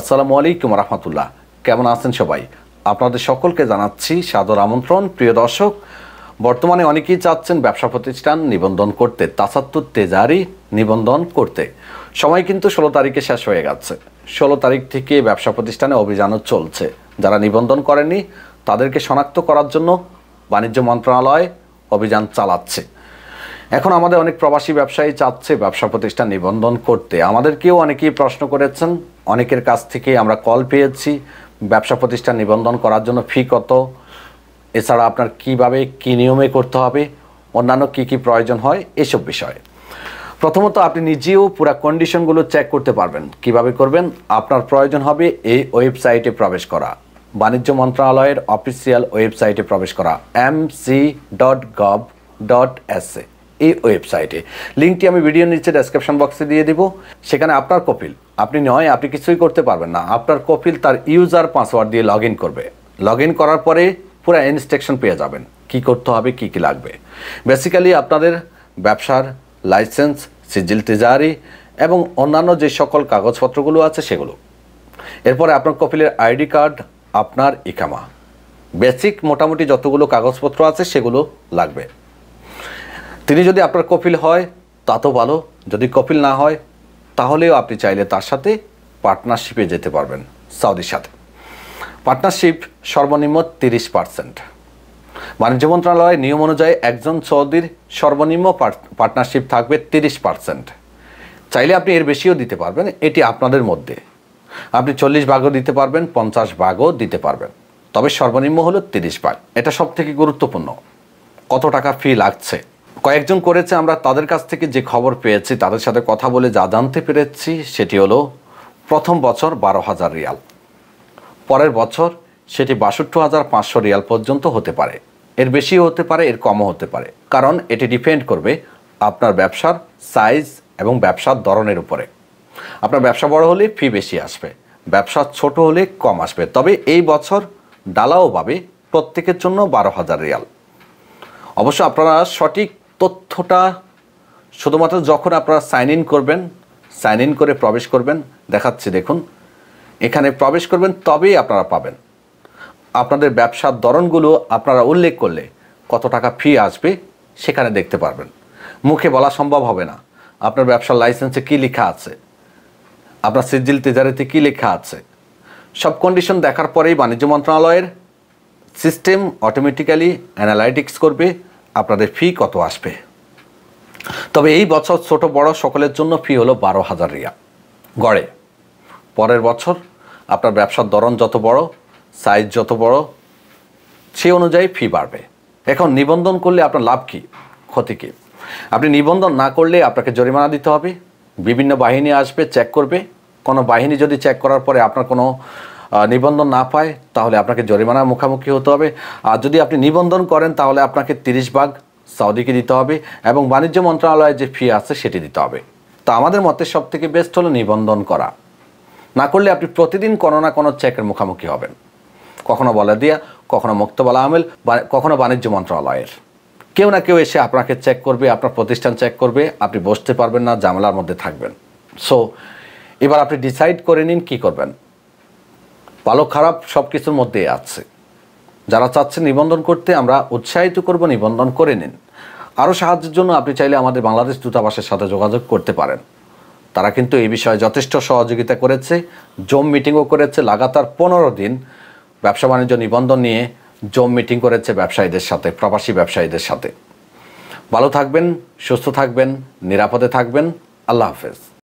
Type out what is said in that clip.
আসসালামু আলাইকুম রহমতুল্লাহ কেমন আছেন সবাই আপনাদের সকলকে জানাচ্ছি সাদর আমন্ত্রণ প্রিয় দর্শক বর্তমানে অনেকেই চাচ্ছেন ব্যবসা প্রতিষ্ঠান নিবন্ধন করতে তাসাত্তর তেজারি নিবন্ধন করতে সময় কিন্তু ষোলো তারিখে শেষ হয়ে গেছে ষোলো তারিখ থেকে ব্যবসা প্রতিষ্ঠানে অভিযানও চলছে যারা নিবন্ধন করেনি তাদেরকে শনাক্ত করার জন্য বাণিজ্য মন্ত্রণালয় অভিযান চালাচ্ছে এখন আমাদের অনেক প্রবাসী ব্যবসায়ী চাচ্ছে ব্যবসা প্রতিষ্ঠান নিবন্ধন করতে আমাদেরকেও অনেকেই প্রশ্ন করেছেন অনেকের কাছ থেকে আমরা কল পেয়েছি ব্যবসা প্রতিষ্ঠান নিবন্ধন করার জন্য ফি কত এছাড়া আপনার কিভাবে কি নিয়মে করতে হবে অন্যান্য কি কি প্রয়োজন হয় এসব বিষয়ে প্রথমত আপনি নিজেও পুরা কন্ডিশনগুলো চেক করতে পারবেন কিভাবে করবেন আপনার প্রয়োজন হবে এই ওয়েবসাইটে প্রবেশ করা বাণিজ্য মন্ত্রণালয়ের অফিসিয়াল ওয়েবসাইটে প্রবেশ করা M C dot gov dot S A এই ওয়েবসাইটে লিঙ্কটি আমি ভিডিও নিচে ডেসক্রিপশন বক্সে দিয়ে দিব সেখানে আপনার কপিল আপনি নয় আপনি কিছুই করতে পারবেন না আপনার কপিল তার ইউজার পাসওয়ার্ড দিয়ে লগ করবে লগ করার পরে পুরো ইনস্ট্রাকশন পেয়ে যাবেন কি করতে হবে কি কি লাগবে বেসিক্যালি আপনাদের ব্যবসার লাইসেন্স সিজিল তেজারি এবং অন্যান্য যে সকল কাগজপত্রগুলো আছে সেগুলো এরপরে আপনার কপিলের আইডি কার্ড আপনার ইকামা বেসিক মোটামুটি যতগুলো কাগজপত্র আছে সেগুলো লাগবে তিনি যদি আপনার কপিল হয় তা তো ভালো যদি কপিল না হয় তাহলেও আপনি চাইলে তার সাথে পার্টনারশিপে যেতে পারবেন সাউদির সাথে পার্টনারশিপ সর্বনিম্ন তিরিশ পার্সেন্ট বাণিজ্য মন্ত্রণালয়ের নিয়ম অনুযায়ী একজন সৌদির সর্বনিম্ন পার্টনারশিপ থাকবে তিরিশ পার্সেন্ট চাইলে আপনি এর বেশিও দিতে পারবেন এটি আপনাদের মধ্যে আপনি চল্লিশ ভাগও দিতে পারবেন পঞ্চাশ ভাগও দিতে পারবেন তবে সর্বনিম্ন হলো তিরিশ ভাগ এটা সব থেকে গুরুত্বপূর্ণ কত টাকা ফি লাগছে কয়েকজন করেছে আমরা তাদের কাছ থেকে যে খবর পেয়েছি তাদের সাথে কথা বলে যা জানতে পেরেছি সেটি হলো প্রথম বছর বারো হাজার রিয়াল পরের বছর সেটি বাষট্টি হাজার পাঁচশো রিয়াল পর্যন্ত হতে পারে এর বেশিও হতে পারে এর কমও হতে পারে কারণ এটি ডিপেন্ড করবে আপনার ব্যবসার সাইজ এবং ব্যবসার ধরনের উপরে আপনার ব্যবসা বড় হলে ফি বেশি আসবে ব্যবসা ছোট হলে কম আসবে তবে এই বছর ডালাও পাবে প্রত্যেকের জন্য বারো হাজার রিয়াল অবশ্য আপনারা সঠিক তথ্যটা শুধুমাত্র যখন আপনারা সাইন ইন করবেন সাইন ইন করে প্রবেশ করবেন দেখাচ্ছি দেখুন এখানে প্রবেশ করবেন তবেই আপনারা পাবেন আপনাদের ব্যবসার ধরনগুলো আপনারা উল্লেখ করলে কত টাকা ফি আসবে সেখানে দেখতে পারবেন মুখে বলা সম্ভব হবে না আপনার ব্যবসার লাইসেন্সে কি লেখা আছে আপনার সিজিল তেজারিতে কি লেখা আছে সব কন্ডিশন দেখার পরেই বাণিজ্য মন্ত্রণালয়ের সিস্টেম অটোমেটিক্যালি অ্যানালাইটিক্স করবে আপনাদের ফি কত আসবে তবে এই বছর ছোট বড় সকলের জন্য ফি হলো বারো হাজার রিয়া গড়ে পরের বছর আপনার ব্যবসার ধরন যত বড় সাইজ যত বড় সে অনুযায়ী ফি বাড়বে এখন নিবন্ধন করলে আপনার লাভ কী ক্ষতি কী আপনি নিবন্ধন না করলে আপনাকে জরিমানা দিতে হবে বিভিন্ন বাহিনী আসবে চেক করবে কোনো বাহিনী যদি চেক করার পরে আপনার কোনো নিবন্ধন না পায় তাহলে আপনাকে জরিমানার মুখোমুখি হতে হবে আর যদি আপনি নিবন্ধন করেন তাহলে আপনাকে তিরিশ ভাগ সাউদিকে দিতে হবে এবং বাণিজ্য মন্ত্রণালয়ের যে ফি আছে সেটি দিতে হবে তো আমাদের মতে সবথেকে বেস্ট হলো নিবন্ধন করা না করলে আপনি প্রতিদিন কোনো না কোনো চেকের মুখোমুখি হবেন কখনো বলা দিয়া কখনো মুক্তবালা আমেল কখনো বাণিজ্য মন্ত্রণালয়ের কেউ না কেউ এসে আপনাকে চেক করবে আপনার প্রতিষ্ঠান চেক করবে আপনি বসতে পারবেন না জামেলার মধ্যে থাকবেন সো এবার আপনি ডিসাইড করে নিন কী করবেন ভালো খারাপ সব কিছুর মধ্যে আছে যারা চাচ্ছেন নিবন্ধন করতে আমরা উৎসাহিত করব নিবন্ধন করে নিন আরও সাহায্যের জন্য আপনি চাইলে আমাদের বাংলাদেশ দূতাবাসের সাথে যোগাযোগ করতে পারেন তারা কিন্তু এই বিষয়ে যথেষ্ট সহযোগিতা করেছে জম মিটিংও করেছে লাগাতার পনেরো দিন ব্যবসা বাণিজ্য নিবন্ধন নিয়ে জম মিটিং করেছে ব্যবসায়ীদের সাথে প্রবাসী ব্যবসায়ীদের সাথে ভালো থাকবেন সুস্থ থাকবেন নিরাপদে থাকবেন আল্লাহ হাফেজ